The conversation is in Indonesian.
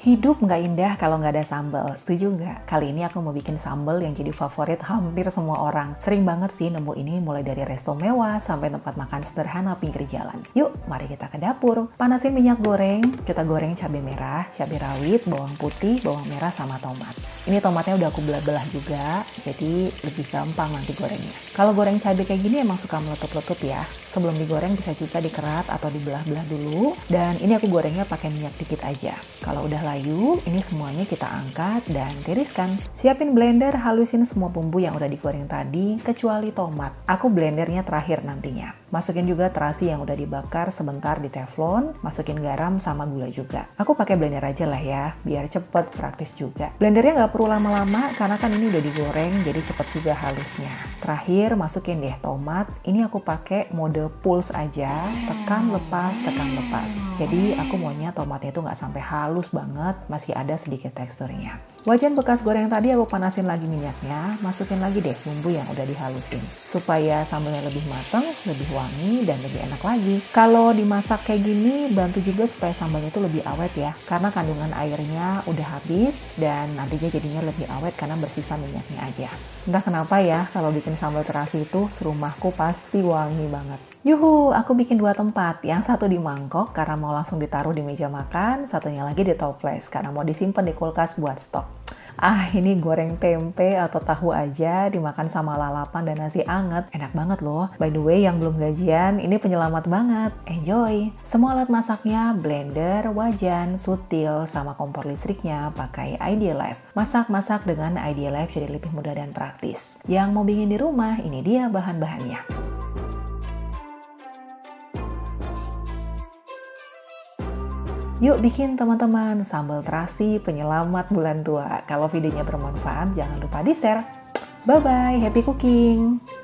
Hidup nggak indah kalau nggak ada sambal. Setuju nggak? Kali ini aku mau bikin sambal yang jadi favorit hampir semua orang. Sering banget sih nemu ini mulai dari resto mewah sampai tempat makan sederhana pinggir jalan. Yuk, mari kita ke dapur. Panasin minyak goreng, kita goreng cabai merah, cabai rawit, bawang putih, bawang merah, sama tomat. Ini tomatnya udah aku belah-belah juga, jadi lebih gampang nanti gorengnya. Kalau goreng cabai kayak gini emang suka meletup-letup ya. Sebelum digoreng bisa juga dikerat atau dibelah-belah dulu. Dan ini aku gorengnya pakai minyak dikit aja. Kalau udah layu, ini semuanya kita angkat dan tiriskan. Siapin blender, halusin semua bumbu yang udah digoreng tadi, kecuali tomat. Aku blendernya terakhir nantinya. Masukin juga terasi yang udah dibakar sebentar di teflon, masukin garam sama gula juga. Aku pakai blender aja lah ya, biar cepet praktis juga. Blendernya nggak perlu lama-lama karena kan ini udah digoreng jadi cepet juga halusnya. Terakhir masukin deh tomat. Ini aku pakai mode pulse aja, tekan lepas, tekan lepas. Jadi aku maunya tomatnya itu nggak sampai halus banget, masih ada sedikit teksturnya. Wajan bekas goreng tadi aku panasin lagi minyaknya, masukin lagi deh bumbu yang udah dihalusin. Supaya sambalnya lebih matang, lebih wangi, dan lebih enak lagi. Kalau dimasak kayak gini, bantu juga supaya sambalnya itu lebih awet ya. Karena kandungan airnya udah habis, dan nantinya jadinya lebih awet karena bersisa minyaknya aja. Entah kenapa ya, kalau bikin sambal terasi itu serumahku pasti wangi banget. Yuhu, aku bikin dua tempat. Yang satu di mangkok karena mau langsung ditaruh di meja makan, satunya lagi di toples karena mau disimpan di kulkas buat stok ah ini goreng tempe atau tahu aja dimakan sama lalapan dan nasi anget enak banget loh by the way yang belum gajian ini penyelamat banget enjoy semua alat masaknya blender wajan sutil sama kompor listriknya pakai Idealife masak-masak dengan Idealife jadi lebih mudah dan praktis yang mau bikin di rumah ini dia bahan-bahannya Yuk bikin teman-teman sambal terasi penyelamat bulan tua. Kalau videonya bermanfaat, jangan lupa di-share. Bye-bye, happy cooking!